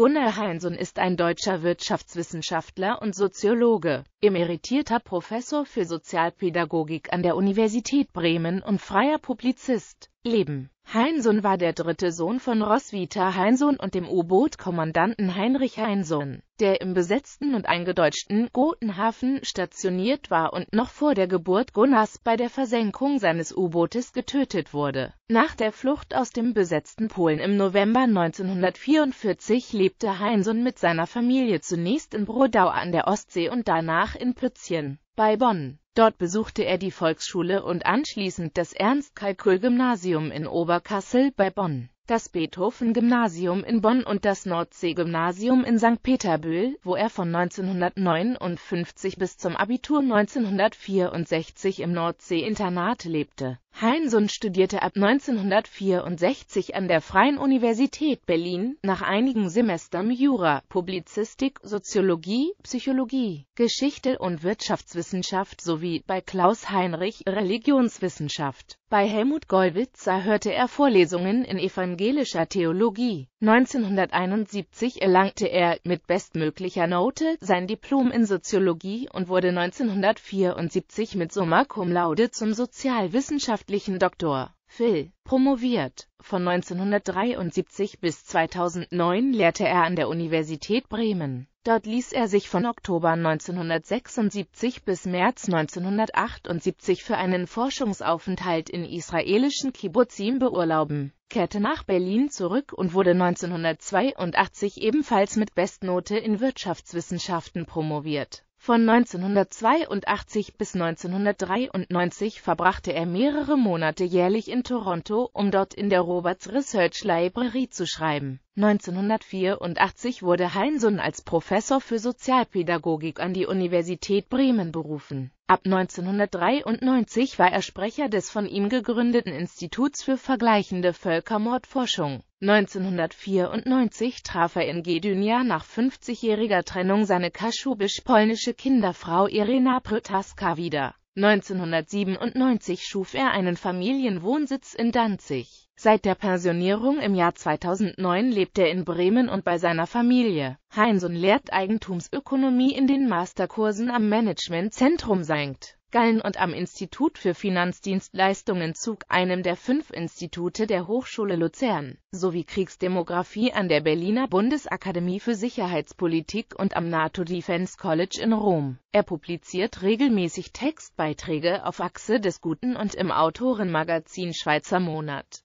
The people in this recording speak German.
Gunnar Heinsohn ist ein deutscher Wirtschaftswissenschaftler und Soziologe, emeritierter Professor für Sozialpädagogik an der Universität Bremen und freier Publizist. Leben Heinsohn war der dritte Sohn von Roswitha Heinsohn und dem U-Boot-Kommandanten Heinrich Heinsohn, der im besetzten und eingedeutschten Gotenhafen stationiert war und noch vor der Geburt Gunnars bei der Versenkung seines U-Bootes getötet wurde. Nach der Flucht aus dem besetzten Polen im November 1944 lebte Heinsohn mit seiner Familie zunächst in Brodau an der Ostsee und danach in Pützchen bei Bonn. Dort besuchte er die Volksschule und anschließend das ernst kalkul gymnasium in Oberkassel bei Bonn das Beethoven-Gymnasium in Bonn und das Nordsee-Gymnasium in St. Peterbühl, wo er von 1959 bis zum Abitur 1964 im Nordsee-Internat lebte. Heinsohn studierte ab 1964 an der Freien Universität Berlin, nach einigen Semestern Jura, Publizistik, Soziologie, Psychologie, Geschichte und Wirtschaftswissenschaft sowie bei Klaus Heinrich Religionswissenschaft. Bei Helmut Gollwitzer hörte er Vorlesungen in Evangelien evangelischer Theologie. 1971 erlangte er mit bestmöglicher Note sein Diplom in Soziologie und wurde 1974 mit Summa Cum Laude zum sozialwissenschaftlichen Doktor Phil promoviert. Von 1973 bis 2009 lehrte er an der Universität Bremen. Dort ließ er sich von Oktober 1976 bis März 1978 für einen Forschungsaufenthalt in israelischen Kibbutzim beurlauben, kehrte nach Berlin zurück und wurde 1982 ebenfalls mit Bestnote in Wirtschaftswissenschaften promoviert. Von 1982 bis 1993 verbrachte er mehrere Monate jährlich in Toronto, um dort in der Roberts Research Library zu schreiben. 1984 wurde Heinsohn als Professor für Sozialpädagogik an die Universität Bremen berufen. Ab 1993 war er Sprecher des von ihm gegründeten Instituts für vergleichende Völkermordforschung. 1994 traf er in Gedynia nach 50-jähriger Trennung seine kaschubisch-polnische Kinderfrau Irena Protaska wieder 1997 schuf er einen Familienwohnsitz in Danzig. Seit der Pensionierung im Jahr 2009 lebt er in Bremen und bei seiner Familie. Heinsohn lehrt Eigentumsökonomie in den Masterkursen am Managementzentrum Sankt. Gallen und am Institut für Finanzdienstleistungen Zug, einem der fünf Institute der Hochschule Luzern, sowie Kriegsdemografie an der Berliner Bundesakademie für Sicherheitspolitik und am NATO Defense College in Rom. Er publiziert regelmäßig Textbeiträge auf Achse des Guten und im Autorenmagazin Schweizer Monat